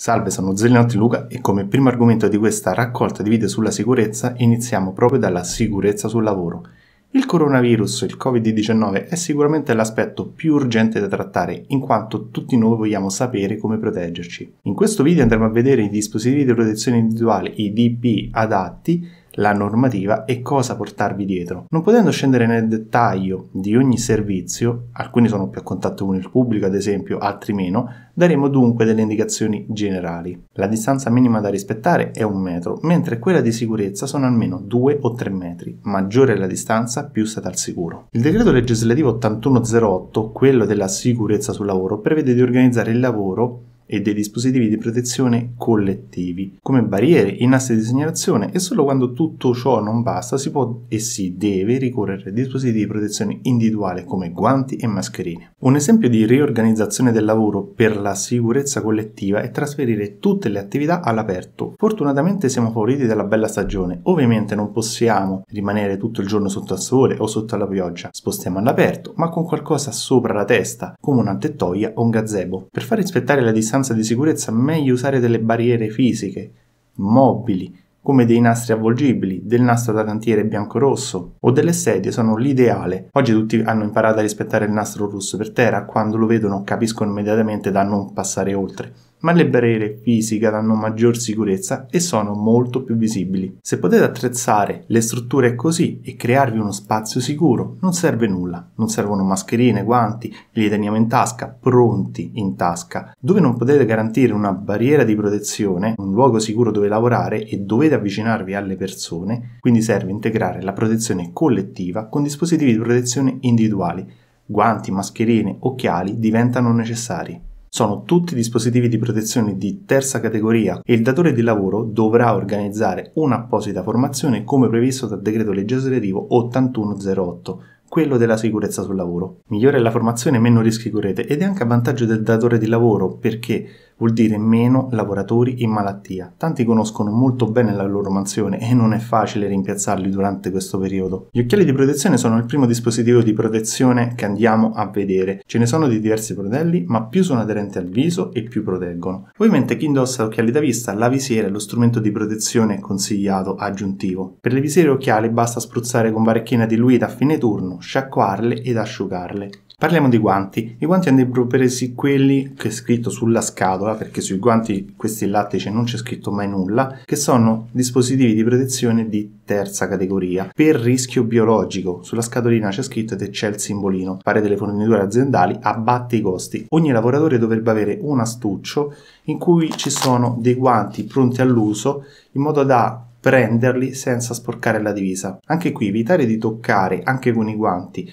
Salve, sono Zelinotti Luca e come primo argomento di questa raccolta di video sulla sicurezza iniziamo proprio dalla sicurezza sul lavoro. Il coronavirus, il Covid-19, è sicuramente l'aspetto più urgente da trattare, in quanto tutti noi vogliamo sapere come proteggerci. In questo video andremo a vedere i dispositivi di protezione individuale, i DP, adatti, la normativa e cosa portarvi dietro. Non potendo scendere nel dettaglio di ogni servizio, alcuni sono più a contatto con il pubblico ad esempio, altri meno, daremo dunque delle indicazioni generali. La distanza minima da rispettare è un metro, mentre quella di sicurezza sono almeno 2 o 3 metri. Maggiore è la distanza, più state al sicuro. Il decreto legislativo 8108, quello della sicurezza sul lavoro, prevede di organizzare il lavoro e dei dispositivi di protezione collettivi, come barriere in asse di segnalazione e solo quando tutto ciò non basta si può e si deve ricorrere a dispositivi di protezione individuale come guanti e mascherine. Un esempio di riorganizzazione del lavoro per la sicurezza collettiva è trasferire tutte le attività all'aperto. Fortunatamente siamo favoriti dalla bella stagione, ovviamente non possiamo rimanere tutto il giorno sotto al sole o sotto alla pioggia, spostiamo all'aperto ma con qualcosa sopra la testa, come una tettoia o un gazebo. Per far rispettare la distanza mancanza di sicurezza meglio usare delle barriere fisiche, mobili, come dei nastri avvolgibili, del nastro da cantiere bianco-rosso o delle sedie sono l'ideale. Oggi tutti hanno imparato a rispettare il nastro rosso per terra, quando lo vedono capiscono immediatamente da non passare oltre ma le barriere fisiche danno maggior sicurezza e sono molto più visibili. Se potete attrezzare le strutture così e crearvi uno spazio sicuro, non serve nulla. Non servono mascherine, guanti, li teniamo in tasca, pronti in tasca. Dove non potete garantire una barriera di protezione, un luogo sicuro dove lavorare e dovete avvicinarvi alle persone, quindi serve integrare la protezione collettiva con dispositivi di protezione individuali. Guanti, mascherine, occhiali diventano necessari. Sono tutti dispositivi di protezione di terza categoria e il datore di lavoro dovrà organizzare un'apposita formazione come previsto dal decreto legislativo 8108 quello della sicurezza sul lavoro. Migliore la formazione meno rischi correte ed è anche a vantaggio del datore di lavoro perché vuol dire meno lavoratori in malattia. Tanti conoscono molto bene la loro mansione e non è facile rimpiazzarli durante questo periodo. Gli occhiali di protezione sono il primo dispositivo di protezione che andiamo a vedere. Ce ne sono di diversi modelli, ma più sono aderenti al viso e più proteggono. Ovviamente chi indossa occhiali da vista, la visiera è lo strumento di protezione consigliato aggiuntivo. Per le visiere e occhiali basta spruzzare con varecchina diluita a fine turno, sciacquarle ed asciugarle. Parliamo di guanti. I guanti andrebbero presi quelli che è scritto sulla scatola nulla, perché sui guanti questi in lattice non c'è scritto mai nulla, che sono dispositivi di protezione di terza categoria per rischio biologico. Sulla scatolina c'è scritto ed c'è il simbolino. Fare delle forniture aziendali abbatte i costi. Ogni lavoratore dovrebbe avere un astuccio in cui ci sono dei guanti pronti all'uso in modo da prenderli senza sporcare la divisa. Anche qui evitare di toccare anche con i guanti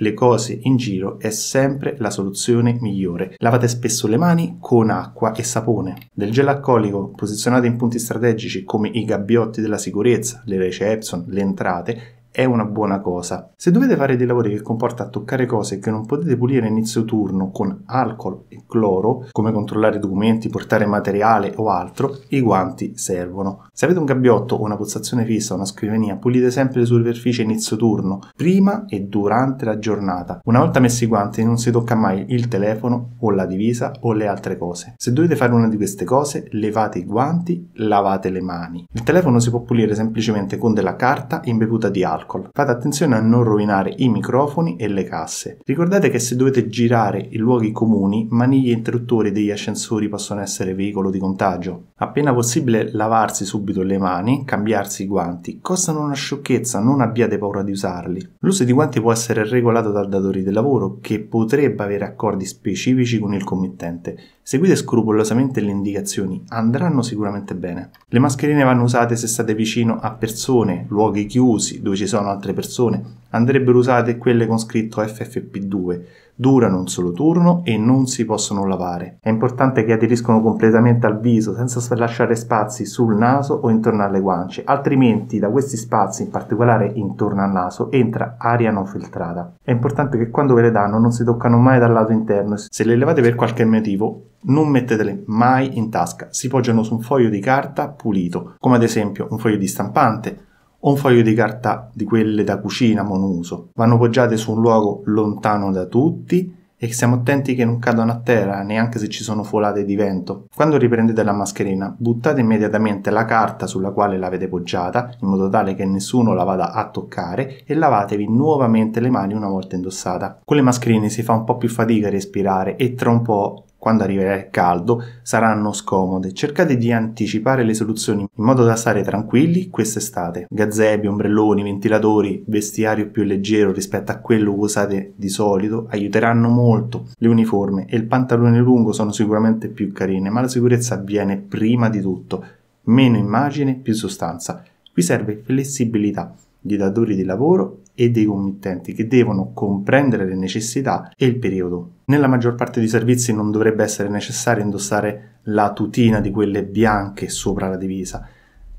le cose in giro è sempre la soluzione migliore. Lavate spesso le mani con acqua e sapone. Del gel alcolico posizionato in punti strategici come i gabbiotti della sicurezza, le reception, le entrate è una buona cosa. Se dovete fare dei lavori che comporta toccare cose che non potete pulire a inizio turno con alcol e cloro, come controllare documenti, portare materiale o altro, i guanti servono. Se avete un gabbiotto o una postazione fissa o una scrivania, pulite sempre le superfici a inizio turno, prima e durante la giornata. Una volta messi i guanti non si tocca mai il telefono o la divisa o le altre cose. Se dovete fare una di queste cose, levate i guanti, lavate le mani. Il telefono si può pulire semplicemente con della carta imbevuta di alcol charcoal. Fate attenzione a non rovinare i microfoni e le casse. Ricordate che se dovete girare in luoghi comuni, maniglie e interruttori degli ascensori possono essere veicolo di contagio. Appena possibile lavarsi subito le mani, cambiarsi i guanti. Costano una sciocchezza, non abbiate paura di usarli. L'uso di guanti può essere regolato dal datore di lavoro che potrebbe avere accordi specifici con il committente. Seguite scrupolosamente le indicazioni, andranno sicuramente bene. Le mascherine vanno usate se state vicino a persone, luoghi chiusi, dove ci sono altre persone, andrebbero usate quelle con scritto FFP2, durano un solo turno e non si possono lavare. È importante che aderiscono completamente al viso senza lasciare spazi sul naso o intorno alle guance, altrimenti da questi spazi, in particolare intorno al naso, entra aria non filtrata. È importante che quando ve le danno non si toccano mai dal lato interno. Se le levate per qualche motivo, non mettetele mai in tasca, si poggiano su un foglio di carta pulito, come ad esempio un foglio di stampante o un foglio di carta di quelle da cucina monouso. Vanno poggiate su un luogo lontano da tutti e siamo attenti che non cadano a terra neanche se ci sono folate di vento. Quando riprendete la mascherina, buttate immediatamente la carta sulla quale l'avete poggiata in modo tale che nessuno la vada a toccare e lavatevi nuovamente le mani una volta indossata. Con le mascherine si fa un po' più fatica a respirare e tra un po' quando arriverà il caldo, saranno scomode. Cercate di anticipare le soluzioni in modo da stare tranquilli quest'estate. Gazebi, ombrelloni, ventilatori, vestiario più leggero rispetto a quello che usate di solito aiuteranno molto. Le uniforme e il pantalone lungo sono sicuramente più carine, ma la sicurezza avviene prima di tutto. Meno immagine, più sostanza. Qui serve flessibilità, gli datori di lavoro e dei committenti che devono comprendere le necessità e il periodo. Nella maggior parte dei servizi non dovrebbe essere necessario indossare la tutina di quelle bianche sopra la divisa.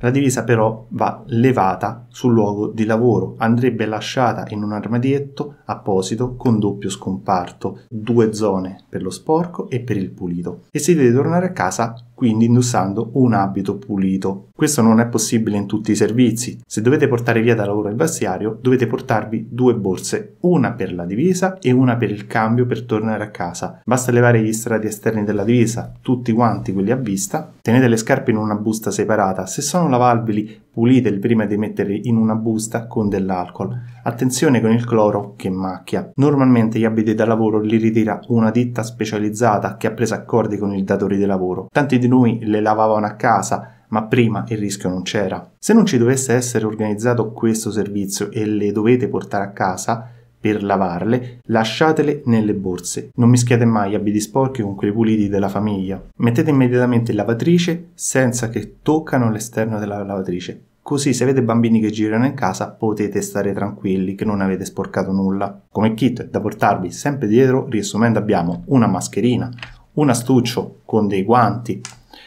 La divisa però va levata sul luogo di lavoro, andrebbe lasciata in un armadietto apposito con doppio scomparto, due zone per lo sporco e per il pulito, e si deve tornare a casa quindi indossando un abito pulito. Questo non è possibile in tutti i servizi. Se dovete portare via da lavoro il vestiario, dovete portarvi due borse, una per la divisa e una per il cambio per tornare a casa. Basta levare gli strati esterni della divisa, tutti quanti quelli a vista. Tenete le scarpe in una busta separata. Se sono lavabili, puliteli prima di metterli in una busta con dell'alcol Attenzione con il cloro che macchia. Normalmente gli abiti da lavoro li ritira una ditta specializzata che ha preso accordi con il datore di lavoro. Tanti di noi le lavavano a casa, ma prima il rischio non c'era. Se non ci dovesse essere organizzato questo servizio e le dovete portare a casa per lavarle, lasciatele nelle borse. Non mischiate mai gli abiti sporchi con quelli puliti della famiglia. Mettete immediatamente in lavatrice senza che toccano l'esterno della lavatrice. Così se avete bambini che girano in casa potete stare tranquilli che non avete sporcato nulla. Come kit da portarvi sempre dietro, riassumendo abbiamo una mascherina, un astuccio con dei guanti,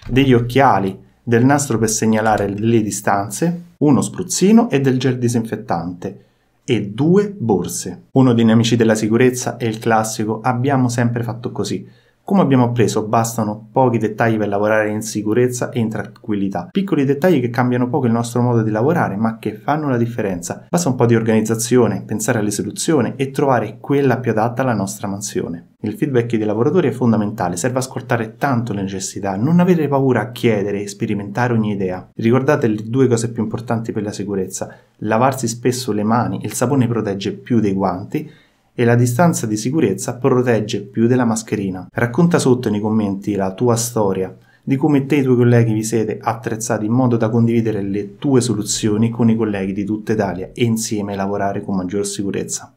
degli occhiali, del nastro per segnalare le distanze, uno spruzzino e del gel disinfettante e due borse. Uno dei nemici della sicurezza è il classico abbiamo sempre fatto così. Come abbiamo appreso, bastano pochi dettagli per lavorare in sicurezza e in tranquillità. Piccoli dettagli che cambiano poco il nostro modo di lavorare, ma che fanno la differenza. Basta un po' di organizzazione, pensare alle soluzioni e trovare quella più adatta alla nostra mansione. Il feedback dei lavoratori è fondamentale, serve ascoltare tanto le necessità, non avere paura a chiedere e sperimentare ogni idea. Ricordate le due cose più importanti per la sicurezza: lavarsi spesso le mani, il sapone protegge più dei guanti e la distanza di sicurezza protegge più della mascherina. Racconta sotto nei commenti la tua storia di come te e i tuoi colleghi vi siete attrezzati in modo da condividere le tue soluzioni con i colleghi di tutta Italia e insieme lavorare con maggior sicurezza.